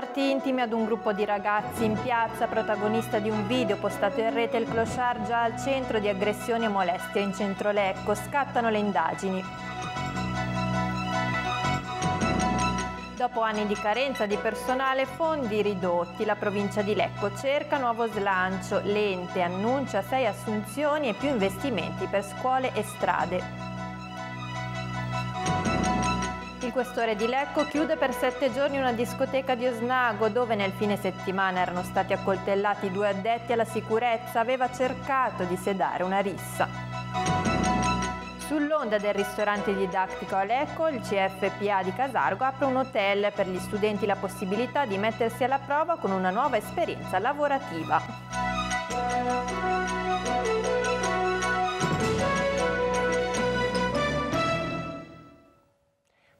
parti intime ad un gruppo di ragazzi in piazza, protagonista di un video postato in rete il clochard già al centro di aggressioni e molestie in centro Lecco, scattano le indagini. Dopo anni di carenza di personale, fondi ridotti, la provincia di Lecco cerca nuovo slancio, l'ente annuncia sei assunzioni e più investimenti per scuole e strade. Il questore di Lecco chiude per sette giorni una discoteca di Osnago dove nel fine settimana erano stati accoltellati due addetti alla sicurezza, aveva cercato di sedare una rissa. Sull'onda del ristorante didattico a Lecco, il CFPA di Casargo apre un hotel per gli studenti la possibilità di mettersi alla prova con una nuova esperienza lavorativa.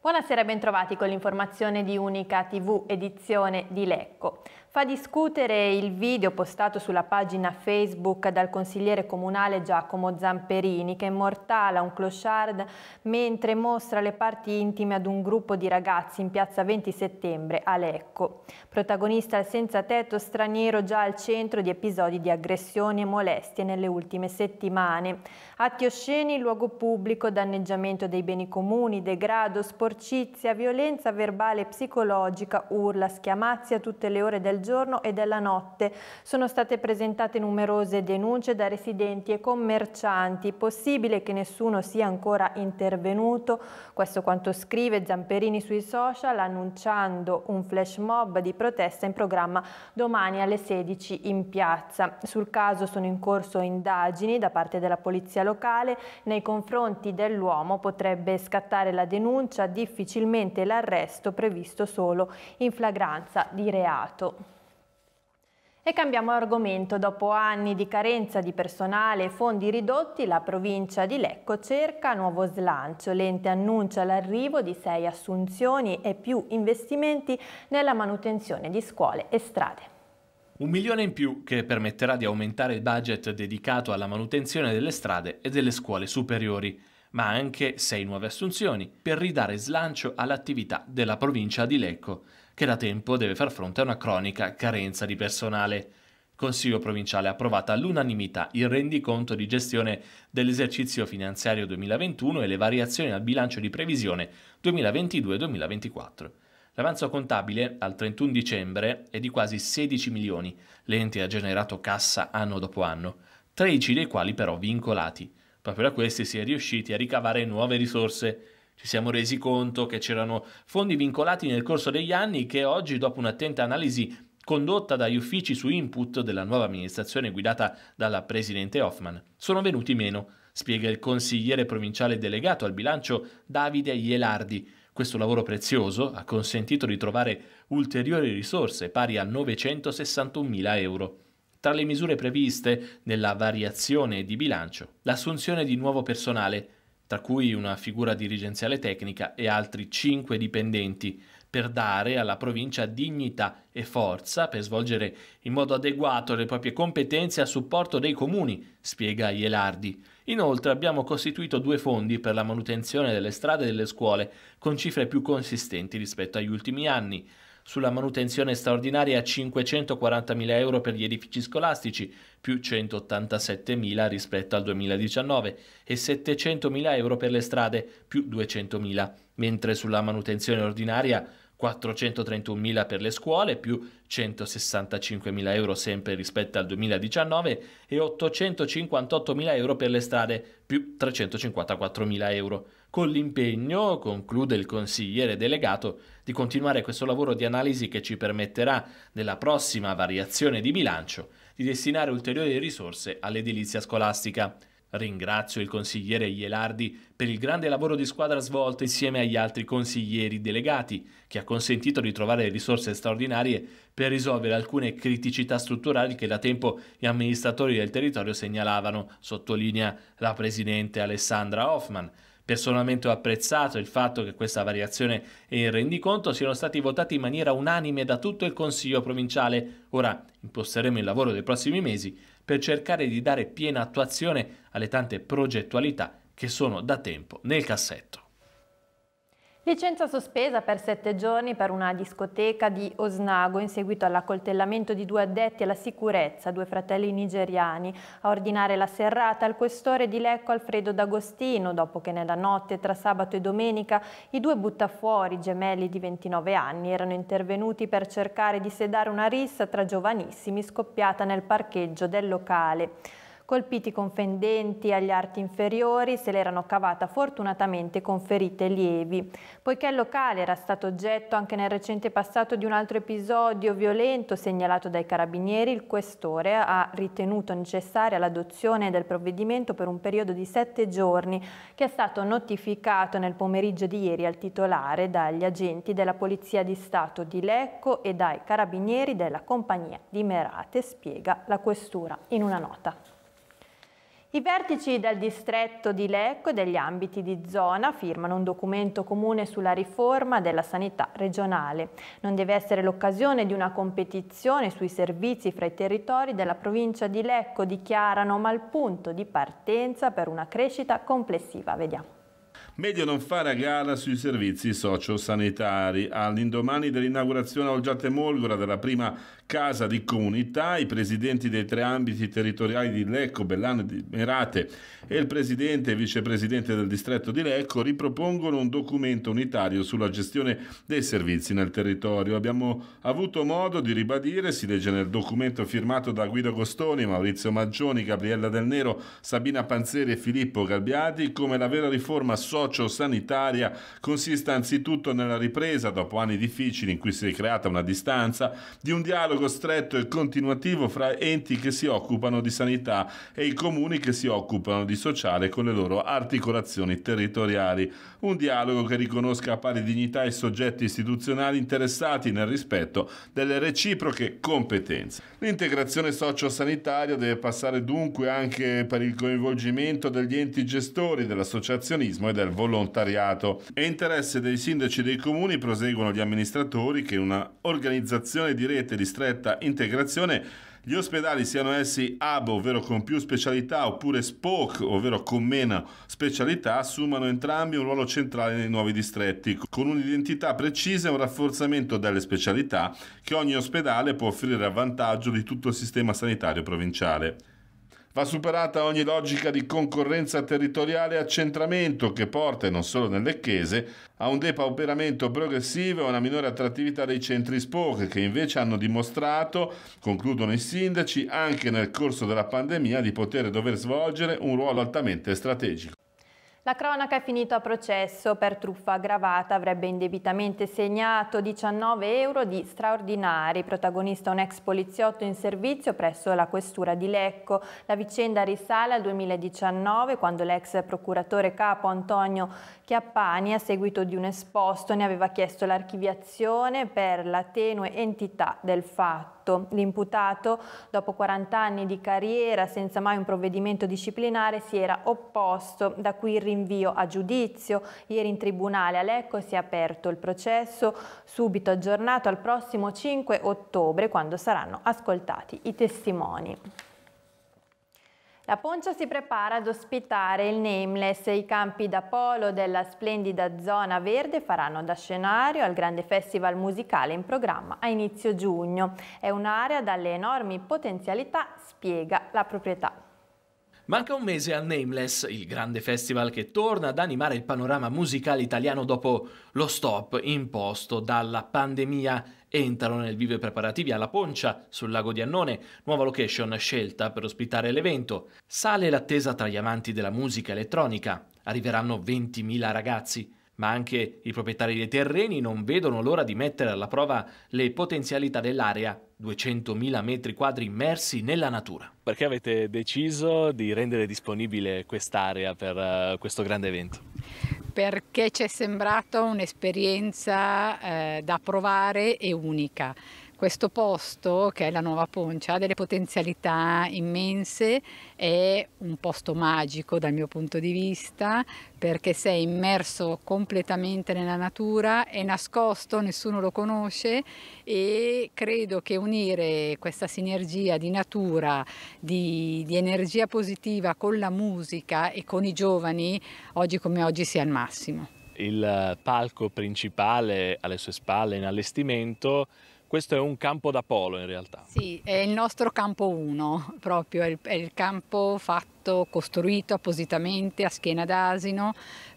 Buonasera e bentrovati con l'informazione di Unica TV edizione di Lecco. Fa discutere il video postato sulla pagina Facebook dal consigliere comunale Giacomo Zamperini che immortala un clochard mentre mostra le parti intime ad un gruppo di ragazzi in piazza 20 settembre a Lecco. Protagonista il senza tetto straniero già al centro di episodi di aggressioni e molestie nelle ultime settimane. Atti osceni in luogo pubblico, danneggiamento dei beni comuni, degrado, sporcizia, violenza verbale e psicologica, urla, schiamazzi a tutte le ore del giorno e della notte. Sono state presentate numerose denunce da residenti e commercianti, possibile che nessuno sia ancora intervenuto, questo quanto scrive Zamperini sui social annunciando un flash mob di protesta in programma domani alle 16 in piazza. Sul caso sono in corso indagini da parte della polizia locale, nei confronti dell'uomo potrebbe scattare la denuncia, difficilmente l'arresto previsto solo in flagranza di reato. E cambiamo argomento. Dopo anni di carenza di personale e fondi ridotti, la provincia di Lecco cerca nuovo slancio. L'ente annuncia l'arrivo di sei assunzioni e più investimenti nella manutenzione di scuole e strade. Un milione in più che permetterà di aumentare il budget dedicato alla manutenzione delle strade e delle scuole superiori, ma anche sei nuove assunzioni per ridare slancio all'attività della provincia di Lecco che da tempo deve far fronte a una cronica carenza di personale. Consiglio provinciale ha approvato all'unanimità il rendiconto di gestione dell'esercizio finanziario 2021 e le variazioni al bilancio di previsione 2022-2024. L'avanzo contabile al 31 dicembre è di quasi 16 milioni, l'ente ha generato cassa anno dopo anno, 13 dei quali però vincolati. Proprio da questi si è riusciti a ricavare nuove risorse ci siamo resi conto che c'erano fondi vincolati nel corso degli anni che oggi, dopo un'attenta analisi condotta dagli uffici su input della nuova amministrazione guidata dalla Presidente Hoffman, sono venuti meno, spiega il consigliere provinciale delegato al bilancio Davide Ielardi. Questo lavoro prezioso ha consentito di trovare ulteriori risorse pari a 961.000 euro. Tra le misure previste nella variazione di bilancio, l'assunzione di nuovo personale, tra cui una figura dirigenziale tecnica e altri cinque dipendenti, per dare alla provincia dignità e forza per svolgere in modo adeguato le proprie competenze a supporto dei comuni, spiega Ielardi. Inoltre abbiamo costituito due fondi per la manutenzione delle strade e delle scuole, con cifre più consistenti rispetto agli ultimi anni sulla manutenzione straordinaria a 540.000 euro per gli edifici scolastici, più 187.000 rispetto al 2019, e 700.000 euro per le strade, più 200.000, mentre sulla manutenzione ordinaria 431.000 per le scuole, più 165.000 euro sempre rispetto al 2019 e 858.000 euro per le strade, più 354.000 euro. Con l'impegno, conclude il consigliere delegato, di continuare questo lavoro di analisi che ci permetterà, nella prossima variazione di bilancio, di destinare ulteriori risorse all'edilizia scolastica. Ringrazio il consigliere Ielardi per il grande lavoro di squadra svolto insieme agli altri consiglieri delegati, che ha consentito di trovare risorse straordinarie per risolvere alcune criticità strutturali che da tempo gli amministratori del territorio segnalavano, sottolinea la presidente Alessandra Hoffman. Personalmente ho apprezzato il fatto che questa variazione e il rendiconto siano stati votati in maniera unanime da tutto il Consiglio provinciale. Ora imposteremo il lavoro dei prossimi mesi per cercare di dare piena attuazione alle tante progettualità che sono da tempo nel cassetto. Licenza sospesa per sette giorni per una discoteca di Osnago in seguito all'accoltellamento di due addetti alla sicurezza, due fratelli nigeriani. A ordinare la serrata il questore di Lecco Alfredo D'Agostino, dopo che nella notte tra sabato e domenica i due buttafuori, gemelli di 29 anni, erano intervenuti per cercare di sedare una rissa tra giovanissimi scoppiata nel parcheggio del locale colpiti con fendenti agli arti inferiori, se l'erano cavata fortunatamente con ferite lievi. Poiché il locale era stato oggetto anche nel recente passato di un altro episodio violento segnalato dai carabinieri, il questore ha ritenuto necessaria l'adozione del provvedimento per un periodo di sette giorni che è stato notificato nel pomeriggio di ieri al titolare dagli agenti della Polizia di Stato di Lecco e dai carabinieri della compagnia di Merate, spiega la questura in una nota. I vertici del distretto di Lecco e degli ambiti di zona firmano un documento comune sulla riforma della sanità regionale. Non deve essere l'occasione di una competizione sui servizi fra i territori della provincia di Lecco, dichiarano, ma il punto di partenza per una crescita complessiva. Vediamo meglio non fare a gara sui servizi sociosanitari. All'indomani dell'inaugurazione a Olgiate Molgora della prima casa di comunità, i presidenti dei tre ambiti territoriali di Lecco, Bellano e Merate e il presidente e vicepresidente del distretto di Lecco ripropongono un documento unitario sulla gestione dei servizi nel territorio. Abbiamo avuto modo di ribadire, si legge nel documento firmato da Guido Costoni, Maurizio Maggioni, Gabriella Del Nero, Sabina Panzeri e Filippo Galbiati, come la vera riforma sociale socio-sanitaria consista anzitutto nella ripresa, dopo anni difficili in cui si è creata una distanza, di un dialogo stretto e continuativo fra enti che si occupano di sanità e i comuni che si occupano di sociale con le loro articolazioni territoriali. Un dialogo che riconosca a pari dignità i soggetti istituzionali interessati nel rispetto delle reciproche competenze. L'integrazione socio-sanitaria deve passare dunque anche per il coinvolgimento degli enti gestori dell'associazionismo e della al volontariato. È interesse dei sindaci dei comuni, proseguono gli amministratori, che una organizzazione di rete di stretta integrazione gli ospedali siano essi hub, ovvero con più specialità, oppure spoke, ovvero con meno specialità, assumano entrambi un ruolo centrale nei nuovi distretti, con un'identità precisa e un rafforzamento delle specialità che ogni ospedale può offrire a vantaggio di tutto il sistema sanitario provinciale. Va superata ogni logica di concorrenza territoriale e accentramento che porta, non solo nelle chiese, a un depauperamento progressivo e a una minore attrattività dei centri SPOC che invece hanno dimostrato, concludono i sindaci, anche nel corso della pandemia di poter dover svolgere un ruolo altamente strategico. La cronaca è finita a processo per truffa aggravata, avrebbe indebitamente segnato 19 euro di straordinari. Protagonista un ex poliziotto in servizio presso la questura di Lecco. La vicenda risale al 2019 quando l'ex procuratore capo Antonio Chiappani a seguito di un esposto ne aveva chiesto l'archiviazione per la tenue entità del fatto fatto. L'imputato, dopo 40 anni di carriera senza mai un provvedimento disciplinare, si era opposto, da qui il rinvio a giudizio. Ieri in tribunale a Lecco si è aperto il processo, subito aggiornato al prossimo 5 ottobre, quando saranno ascoltati i testimoni. La Poncia si prepara ad ospitare il Nameless e i campi da polo della splendida zona verde faranno da scenario al grande festival musicale in programma a inizio giugno. È un'area dalle enormi potenzialità, spiega la proprietà. Manca un mese al Nameless, il grande festival che torna ad animare il panorama musicale italiano dopo lo stop imposto dalla pandemia entrano nel vivo i preparativi alla Poncia, sul lago di Annone, nuova location scelta per ospitare l'evento. Sale l'attesa tra gli amanti della musica elettronica. Arriveranno 20.000 ragazzi ma anche i proprietari dei terreni non vedono l'ora di mettere alla prova le potenzialità dell'area, 200.000 metri quadri immersi nella natura. Perché avete deciso di rendere disponibile quest'area per eh, questo grande evento? perché ci è sembrata un'esperienza eh, da provare e unica questo posto, che è la Nuova Poncia, ha delle potenzialità immense, è un posto magico dal mio punto di vista perché sei immerso completamente nella natura, è nascosto, nessuno lo conosce e credo che unire questa sinergia di natura, di, di energia positiva con la musica e con i giovani oggi come oggi sia il massimo. Il palco principale alle sue spalle in allestimento questo è un campo da polo in realtà. Sì, è il nostro campo 1, proprio è il, è il campo fatto, costruito appositamente a schiena d'asino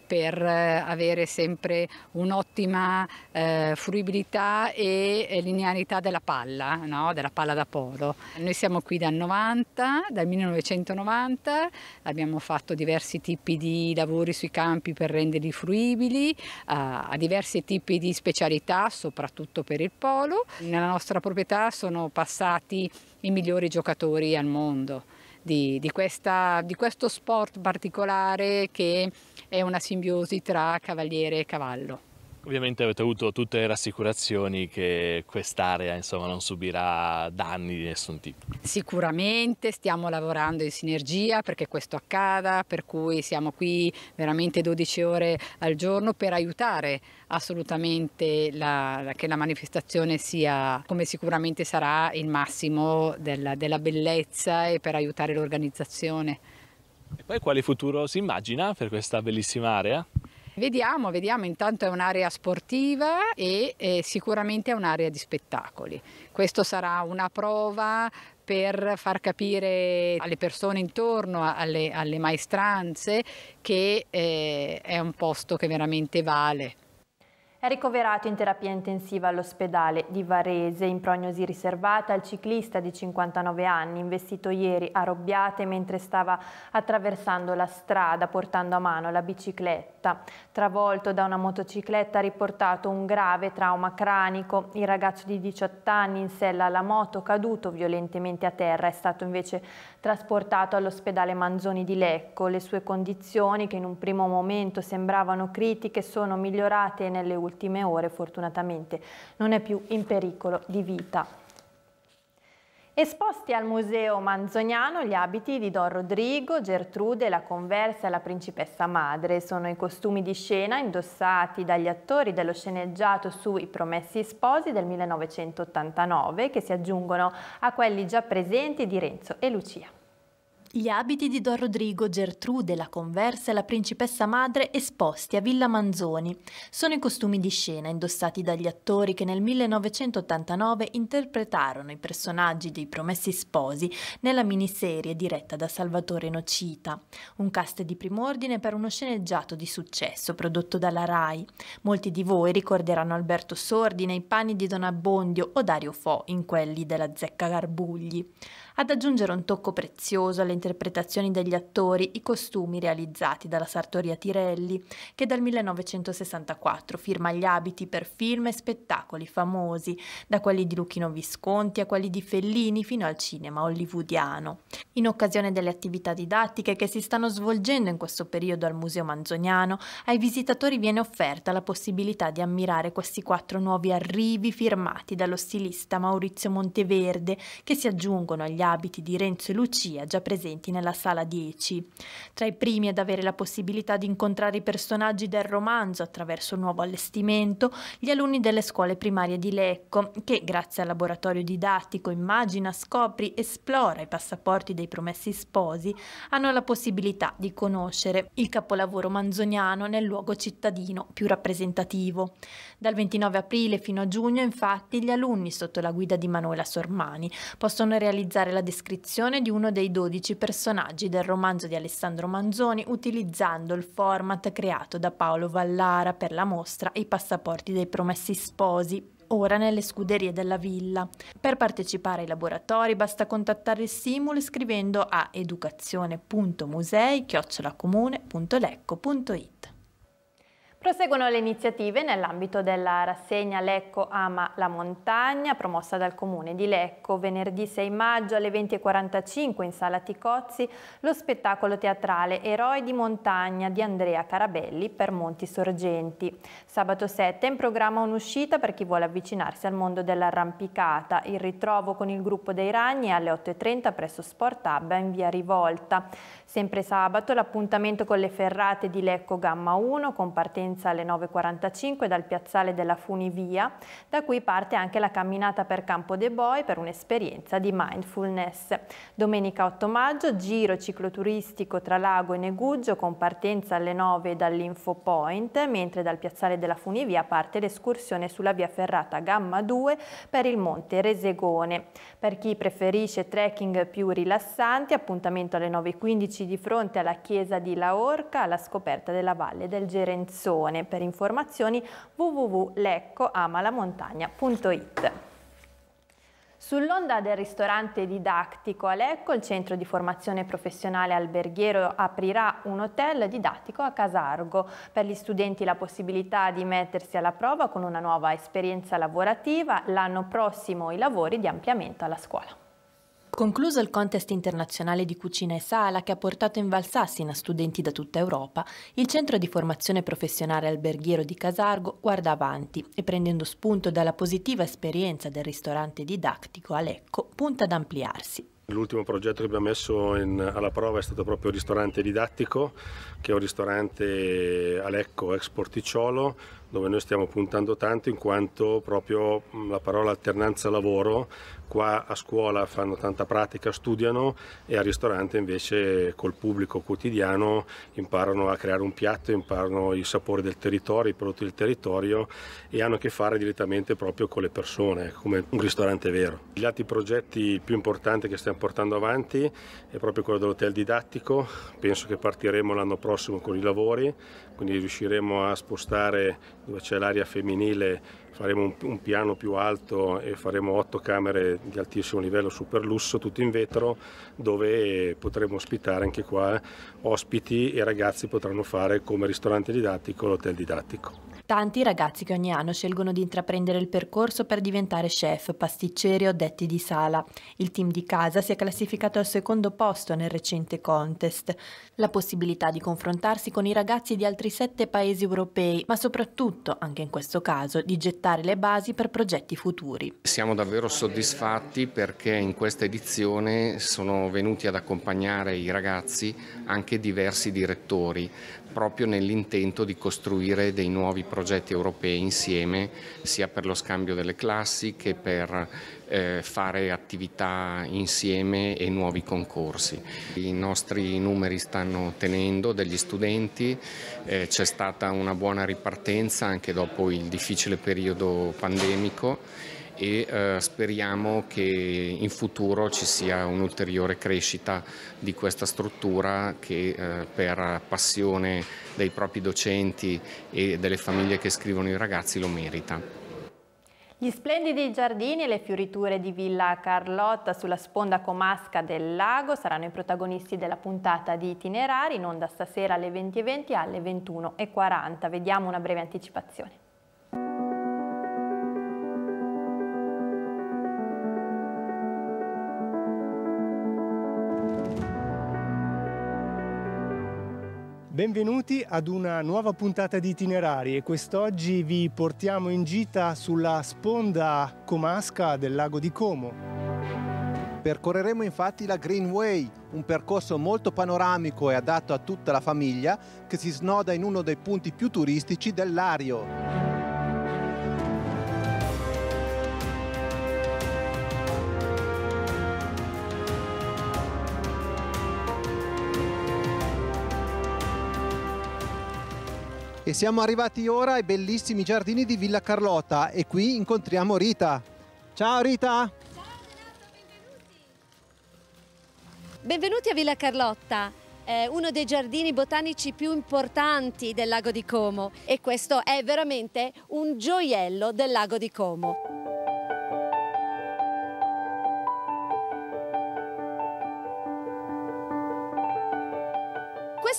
per eh, avere sempre un'ottima eh, fruibilità e eh, linearità della palla, no? della palla da polo. Noi siamo qui dal 90, dal 1990, abbiamo fatto diversi tipi di lavori sui campi per renderli fruibili, eh, a diversi tipi di specialità, soprattutto per il polo. Nella nostra proprietà sono passati i migliori giocatori al mondo. Di, di, questa, di questo sport particolare che è una simbiosi tra cavaliere e cavallo. Ovviamente avete avuto tutte le rassicurazioni che quest'area insomma, non subirà danni di nessun tipo. Sicuramente stiamo lavorando in sinergia perché questo accada, per cui siamo qui veramente 12 ore al giorno per aiutare assolutamente la, che la manifestazione sia come sicuramente sarà il massimo della, della bellezza e per aiutare l'organizzazione. E poi quale futuro si immagina per questa bellissima area? Vediamo, vediamo, intanto è un'area sportiva e eh, sicuramente è un'area di spettacoli. Questo sarà una prova per far capire alle persone intorno, alle, alle maestranze, che eh, è un posto che veramente vale. È ricoverato in terapia intensiva all'ospedale di Varese, in prognosi riservata al ciclista di 59 anni, investito ieri a Robbiate mentre stava attraversando la strada portando a mano la bicicletta. Travolto da una motocicletta ha riportato un grave trauma cranico. Il ragazzo di 18 anni in sella alla moto, caduto violentemente a terra, è stato invece trasportato all'ospedale Manzoni di Lecco. Le sue condizioni, che in un primo momento sembravano critiche, sono migliorate nelle ultime ultime ore fortunatamente non è più in pericolo di vita. Esposti al Museo Manzoniano gli abiti di Don Rodrigo, Gertrude, la conversa e la principessa madre. Sono i costumi di scena indossati dagli attori dello sceneggiato su I Promessi Sposi del 1989 che si aggiungono a quelli già presenti di Renzo e Lucia. Gli abiti di Don Rodrigo, Gertrude, la conversa e la principessa madre esposti a Villa Manzoni sono i costumi di scena indossati dagli attori che nel 1989 interpretarono i personaggi dei Promessi Sposi nella miniserie diretta da Salvatore Nocita, un cast di prim'ordine per uno sceneggiato di successo prodotto dalla RAI. Molti di voi ricorderanno Alberto Sordi nei panni di Don Abbondio o Dario Fo in quelli della Zecca Garbugli ad aggiungere un tocco prezioso alle interpretazioni degli attori i costumi realizzati dalla sartoria Tirelli, che dal 1964 firma gli abiti per film e spettacoli famosi, da quelli di Luchino Visconti a quelli di Fellini fino al cinema hollywoodiano. In occasione delle attività didattiche che si stanno svolgendo in questo periodo al Museo Manzoniano, ai visitatori viene offerta la possibilità di ammirare questi quattro nuovi arrivi firmati dallo stilista Maurizio Monteverde, che si aggiungono agli abiti di Renzo e Lucia già presenti nella sala 10. Tra i primi ad avere la possibilità di incontrare i personaggi del romanzo attraverso il nuovo allestimento, gli alunni delle scuole primarie di Lecco, che grazie al laboratorio didattico immagina, scopri, esplora i passaporti dei promessi sposi, hanno la possibilità di conoscere il capolavoro manzoniano nel luogo cittadino più rappresentativo. Dal 29 aprile fino a giugno, infatti, gli alunni sotto la guida di Manuela Sormani possono realizzare la descrizione di uno dei dodici personaggi del romanzo di Alessandro Manzoni utilizzando il format creato da Paolo Vallara per la mostra I passaporti dei promessi sposi ora nelle scuderie della villa. Per partecipare ai laboratori basta contattare il Simul scrivendo a educazione.musei.comune.lecco.it Proseguono le iniziative nell'ambito della rassegna Lecco Ama la Montagna, promossa dal Comune di Lecco. Venerdì 6 maggio alle 20.45 in Sala Ticozzi lo spettacolo teatrale Eroi di Montagna di Andrea Carabelli per Monti Sorgenti. Sabato 7 è in programma un'uscita per chi vuole avvicinarsi al mondo dell'arrampicata. Il ritrovo con il gruppo dei Ragni alle 8.30 presso Sport Hub in via Rivolta. Sempre sabato l'appuntamento con le ferrate di Lecco Gamma 1 con partenza comincia alle 9.45 dal piazzale della Funivia, da cui parte anche la camminata per Campo de Boi per un'esperienza di mindfulness. Domenica 8 maggio giro cicloturistico tra Lago e Neguggio con partenza alle 9 dall'Info Point, mentre dal piazzale della Funivia parte l'escursione sulla via ferrata Gamma 2 per il monte Resegone. Per chi preferisce trekking più rilassanti, appuntamento alle 9.15 di fronte alla chiesa di La Orca alla scoperta della valle del Gerenzone. Giappone. Per informazioni www.leccoamalamontagna.it. Sull'onda del ristorante didattico a Lecco, il centro di formazione professionale alberghiero aprirà un hotel didattico a Casargo. Per gli studenti la possibilità di mettersi alla prova con una nuova esperienza lavorativa. L'anno prossimo i lavori di ampliamento alla scuola. Concluso il contest internazionale di cucina e sala che ha portato in Valsassina studenti da tutta Europa, il centro di formazione professionale alberghiero di Casargo guarda avanti e prendendo spunto dalla positiva esperienza del ristorante didattico Alecco punta ad ampliarsi. L'ultimo progetto che abbiamo messo in, alla prova è stato proprio il ristorante didattico, che è un ristorante Alecco ex Porticciolo, dove noi stiamo puntando tanto in quanto proprio la parola alternanza lavoro, qua a scuola fanno tanta pratica, studiano e al ristorante invece col pubblico quotidiano imparano a creare un piatto, imparano i sapori del territorio, i prodotti del territorio e hanno a che fare direttamente proprio con le persone, come un ristorante vero. Gli altri progetti più importanti che stiamo portando avanti è proprio quello dell'hotel didattico, penso che partiremo l'anno prossimo con i lavori, quindi riusciremo a spostare dove c'è l'area femminile faremo un, un, piano più alto e faremo otto camere di altissimo livello super lusso, tutto in vetro, dove potremo ospitare anche qua ospiti e ragazzi potranno fare come ristorante didattico l'hotel didattico. Tanti ragazzi che ogni anno scelgono di intraprendere il percorso per diventare chef, pasticceri o detti di sala. Il team di casa si è classificato al secondo posto nel recente contest. La possibilità di confrontarsi con i ragazzi di altri sette paesi europei, ma soprattutto, anche in questo caso, di gettare le basi per progetti futuri. Siamo davvero soddisfatti perché in questa edizione sono venuti ad accompagnare i ragazzi anche diversi direttori proprio nell'intento di costruire dei nuovi progetti europei insieme, sia per lo scambio delle classi che per eh, fare attività insieme e nuovi concorsi. I nostri numeri stanno tenendo degli studenti, eh, c'è stata una buona ripartenza anche dopo il difficile periodo pandemico e eh, speriamo che in futuro ci sia un'ulteriore crescita di questa struttura che eh, per passione dei propri docenti e delle famiglie che scrivono i ragazzi lo merita. Gli splendidi giardini e le fioriture di Villa Carlotta sulla sponda comasca del lago saranno i protagonisti della puntata di itinerari in onda stasera alle 20.20 alle 21.40. Vediamo una breve anticipazione. Benvenuti ad una nuova puntata di itinerari e quest'oggi vi portiamo in gita sulla sponda comasca del lago di Como. Percorreremo infatti la Greenway, un percorso molto panoramico e adatto a tutta la famiglia che si snoda in uno dei punti più turistici dell'Ario. siamo arrivati ora ai bellissimi giardini di Villa Carlotta e qui incontriamo Rita. Ciao Rita! benvenuti! a Villa Carlotta, eh, uno dei giardini botanici più importanti del lago di Como e questo è veramente un gioiello del lago di Como.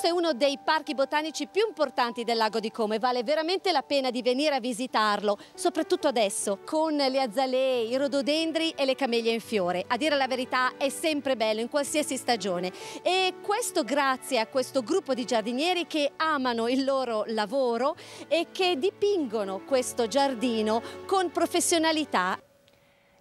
Questo è uno dei parchi botanici più importanti del lago di Como e vale veramente la pena di venire a visitarlo, soprattutto adesso, con le azalee, i rododendri e le camelie in fiore. A dire la verità è sempre bello in qualsiasi stagione e questo grazie a questo gruppo di giardinieri che amano il loro lavoro e che dipingono questo giardino con professionalità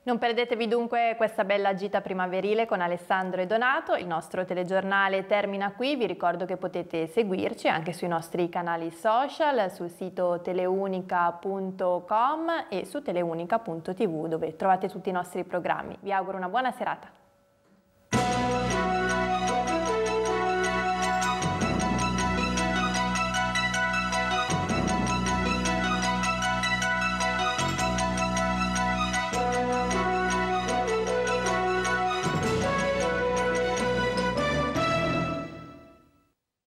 non perdetevi dunque questa bella gita primaverile con Alessandro e Donato, il nostro telegiornale termina qui, vi ricordo che potete seguirci anche sui nostri canali social, sul sito teleunica.com e su teleunica.tv dove trovate tutti i nostri programmi. Vi auguro una buona serata.